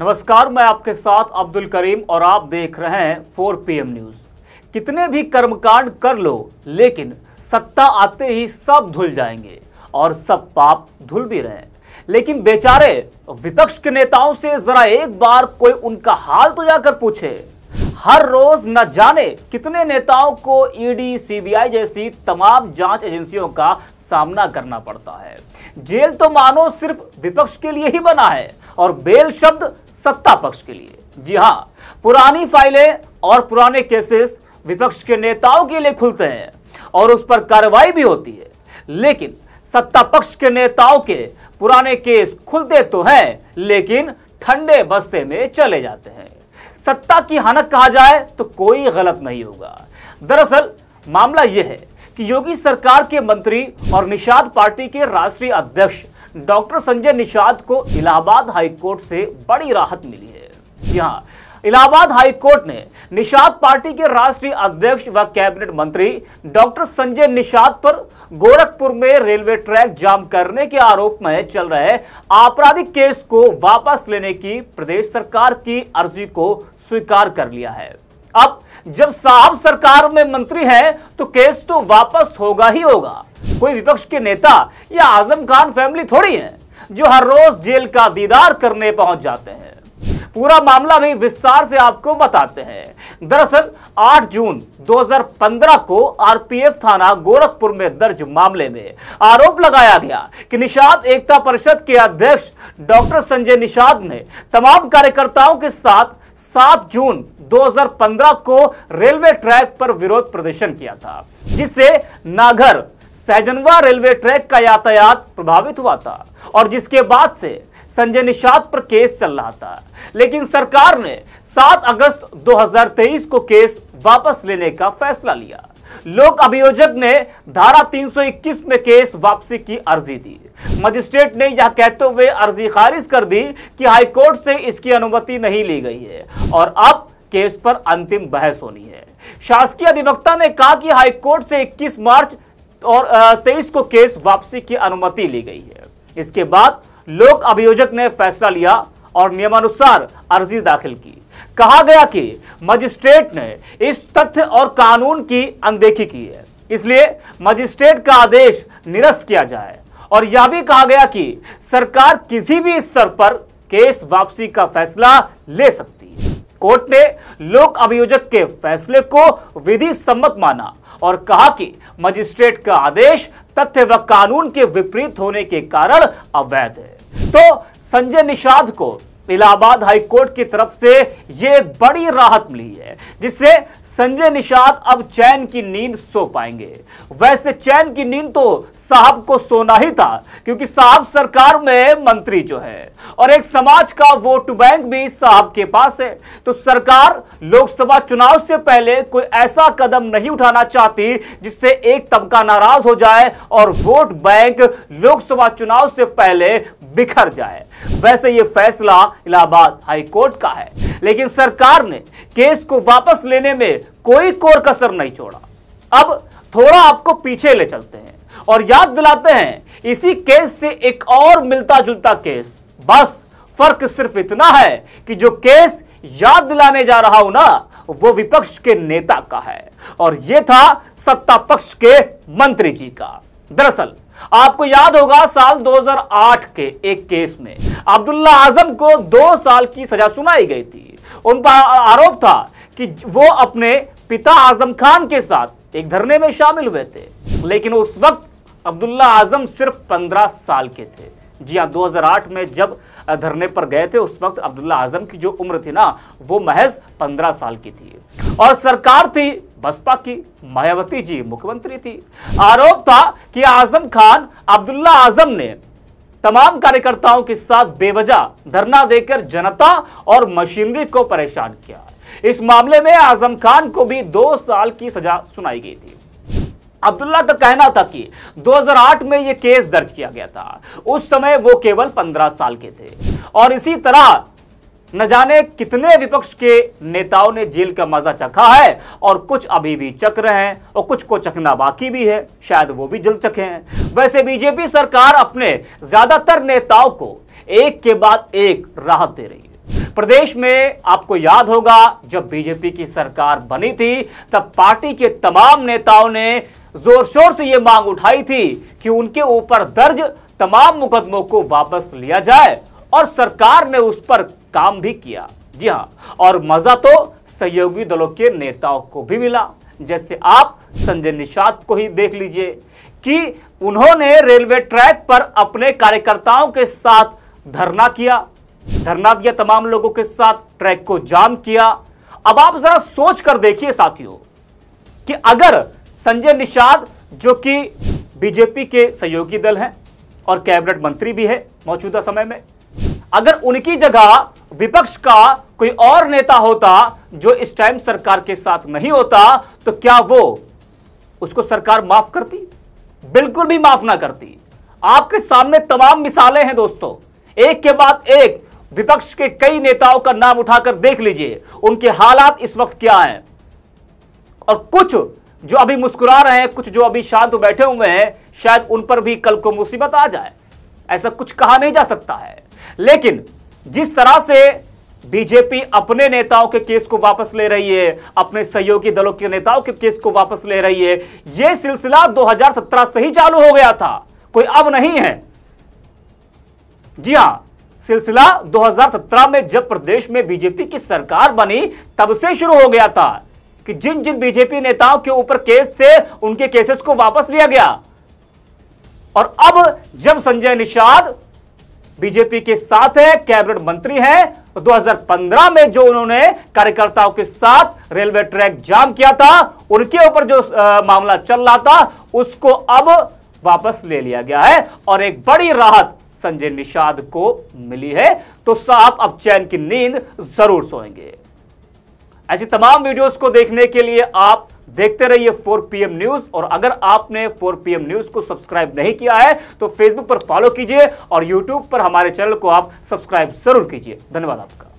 नमस्कार मैं आपके साथ अब्दुल करीम और आप देख रहे हैं पी एम न्यूज कितने भी कर्मकांड कर लो लेकिन सत्ता आते ही सब धुल जाएंगे और सब पाप धुल भी रहे लेकिन बेचारे विपक्ष के नेताओं से जरा एक बार कोई उनका हाल तो जाकर पूछे हर रोज न जाने कितने नेताओं को ईडी सीबीआई जैसी तमाम जांच एजेंसियों का सामना करना पड़ता है जेल तो मानो सिर्फ विपक्ष के लिए ही बना है और बेल शब्द सत्ता पक्ष के लिए जी हां पुरानी फाइलें और पुराने केसेस विपक्ष के नेताओं के लिए खुलते हैं और उस पर कार्रवाई भी होती है लेकिन सत्ता पक्ष के नेताओं के पुराने केस खुलते तो हैं लेकिन ठंडे बस्ते में चले जाते हैं सत्ता की हानक कहा जाए तो कोई गलत नहीं होगा दरअसल मामला यह है कि योगी सरकार के मंत्री और निषाद पार्टी के राष्ट्रीय अध्यक्ष डॉक्टर संजय निषाद को इलाहाबाद हाईकोर्ट से बड़ी राहत मिली है यहाँ इलाहाबाद हाई कोर्ट ने निषाद पार्टी के राष्ट्रीय अध्यक्ष व कैबिनेट मंत्री डॉक्टर संजय निषाद पर गोरखपुर में रेलवे ट्रैक जाम करने के आरोप में चल रहे आपराधिक केस को वापस लेने की प्रदेश सरकार की अर्जी को स्वीकार कर लिया है अब जब साहब सरकार में मंत्री हैं तो केस तो वापस होगा ही होगा कोई विपक्ष के नेता या आजम खान फैमिली थोड़ी है जो हर रोज जेल का दीदार करने पहुंच जाते हैं पूरा मामला भी विस्तार से आपको बताते हैं दरअसल 8 जून 2015 को आरपीएफ थाना गोरखपुर में दर्ज मामले में आरोप लगाया गया कि निषाद एकता परिषद के अध्यक्ष डॉक्टर संजय निषाद ने तमाम कार्यकर्ताओं के साथ 7 जून 2015 को रेलवे ट्रैक पर विरोध प्रदर्शन किया था जिससे नागर सैजनवा रेलवे ट्रैक का यातायात प्रभावित हुआ था और जिसके बाद से संजय निषाद पर केस चल रहा था लेकिन सरकार ने 7 अगस्त 2023 को केस वापस लेने का फैसला लिया लोक अभियोजक ने धारा 321 में केस वापसी की अर्जी दी मजिस्ट्रेट ने यह कहते हुए अर्जी खारिज कर दी कि हाईकोर्ट से इसकी अनुमति नहीं ली गई है और अब केस पर अंतिम बहस होनी है शासकीय अधिवक्ता ने कहा कि हाईकोर्ट से 21 मार्च और तेईस को केस वापसी की अनुमति ली गई है इसके बाद लोक अभियोजक ने फैसला लिया और नियमानुसार अर्जी दाखिल की कहा गया कि मजिस्ट्रेट ने इस तथ्य और कानून की अनदेखी की है इसलिए मजिस्ट्रेट का आदेश निरस्त किया जाए और यह भी कहा गया कि सरकार किसी भी स्तर पर केस वापसी का फैसला ले सकती है कोर्ट ने लोक अभियोजक के फैसले को विधि सम्मत माना और कहा कि मजिस्ट्रेट का आदेश तथ्य व कानून के विपरीत होने के कारण अवैध है तो संजय निषाद को इलाहाबाद हाईकोर्ट की तरफ से ये बड़ी राहत मिली है जिससे संजय निषाद अब चैन की नींद सो पाएंगे वैसे चैन की नींद तो साहब को सोना ही था क्योंकि साहब सरकार में मंत्री जो है और एक समाज का वोट बैंक भी साहब के पास है तो सरकार लोकसभा चुनाव से पहले कोई ऐसा कदम नहीं उठाना चाहती जिससे एक तबका नाराज हो जाए और वोट बैंक लोकसभा चुनाव से पहले बिखर जाए वैसे यह फैसला इलाहाबाद हाईकोर्ट का है लेकिन सरकार ने केस को वापस लेने में कोई कोर कसर नहीं छोड़ा अब थोड़ा आपको पीछे ले चलते हैं और याद दिलाते हैं इसी केस से एक और मिलता जुलता केस बस फर्क सिर्फ इतना है कि जो केस याद दिलाने जा रहा हूं ना वो विपक्ष के नेता का है और यह था सत्ता पक्ष के मंत्री जी का दरअसल आपको याद होगा साल 2008 के एक केस में अब्दुल्ला आजम को दो साल की सजा सुनाई गई थी उन पर आरोप था कि वो अपने पिता आजम खान के साथ एक धरने में शामिल हुए थे लेकिन उस वक्त अब्दुल्ला आजम सिर्फ पंद्रह साल के थे जी हाँ 2008 में जब धरने पर गए थे उस वक्त अब्दुल्ला आजम की जो उम्र थी ना वो महज 15 साल की थी और सरकार थी बसपा की मायावती जी मुख्यमंत्री थी आरोप था कि आजम खान अब्दुल्ला आजम ने तमाम कार्यकर्ताओं के साथ बेवजह धरना देकर जनता और मशीनरी को परेशान किया इस मामले में आजम खान को भी दो साल की सजा सुनाई गई थी अब्दुल्ला का कहना था कि 2008 में यह केस दर्ज किया गया था उस समय वो केवल 15 साल के थे और इसी तरह न जाने कितने विपक्ष के नेताओं ने जेल का मजा चखा है और कुछ अभी भी चख रहे हैं और कुछ को चखना बाकी भी है शायद वो भी जल चखे हैं वैसे बीजेपी सरकार अपने ज्यादातर नेताओं को एक के बाद एक राहत दे रही है प्रदेश में आपको याद होगा जब बीजेपी की सरकार बनी थी तब पार्टी के तमाम नेताओं ने जोर शोर से यह मांग उठाई थी कि उनके ऊपर दर्ज तमाम मुकदमों को वापस लिया जाए और सरकार ने उस पर काम भी किया जी हाँ और मजा तो सहयोगी दलों के नेताओं को भी मिला जैसे आप संजय निषाद को ही देख लीजिए कि उन्होंने रेलवे ट्रैक पर अपने कार्यकर्ताओं के साथ धरना किया धरना दिया तमाम लोगों के साथ ट्रैक को जाम किया अब आप जरा सोच कर देखिए साथियों कि अगर संजय निषाद जो कि बीजेपी के सहयोगी दल हैं और कैबिनेट मंत्री भी है मौजूदा समय में अगर उनकी जगह विपक्ष का कोई और नेता होता जो इस टाइम सरकार के साथ नहीं होता तो क्या वो उसको सरकार माफ करती बिल्कुल भी माफ ना करती आपके सामने तमाम मिसालें हैं दोस्तों एक के बाद एक विपक्ष के कई नेताओं का नाम उठाकर देख लीजिए उनके हालात इस वक्त क्या हैं और कुछ जो अभी मुस्कुरा रहे हैं कुछ जो अभी शांत बैठे हुए हैं शायद उन पर भी कल को मुसीबत आ जाए ऐसा कुछ कहा नहीं जा सकता है लेकिन जिस तरह से बीजेपी अपने नेताओं के केस को वापस ले रही है अपने सहयोगी दलों के नेताओं के केस को वापस ले रही है यह सिलसिला 2017 से ही चालू हो गया था कोई अब नहीं है जी हां सिलसिला 2017 में जब प्रदेश में बीजेपी की सरकार बनी तब से शुरू हो गया था कि जिन जिन बीजेपी नेताओं के ऊपर केस थे उनके केसेस को वापस लिया गया और अब जब संजय निषाद बीजेपी के साथ है कैबिनेट मंत्री हैं 2015 तो में जो उन्होंने कार्यकर्ताओं के साथ रेलवे ट्रैक जाम किया था उनके ऊपर जो आ, मामला चल रहा था उसको अब वापस ले लिया गया है और एक बड़ी राहत संजय निषाद को मिली है तो साहब अब चैन की नींद जरूर सोएंगे ऐसी तमाम वीडियोस को देखने के लिए आप देखते रहिए 4 पीएम न्यूज और अगर आपने 4 पीएम न्यूज को सब्सक्राइब नहीं किया है तो फेसबुक पर फॉलो कीजिए और यूट्यूब पर हमारे चैनल को आप सब्सक्राइब जरूर कीजिए धन्यवाद आपका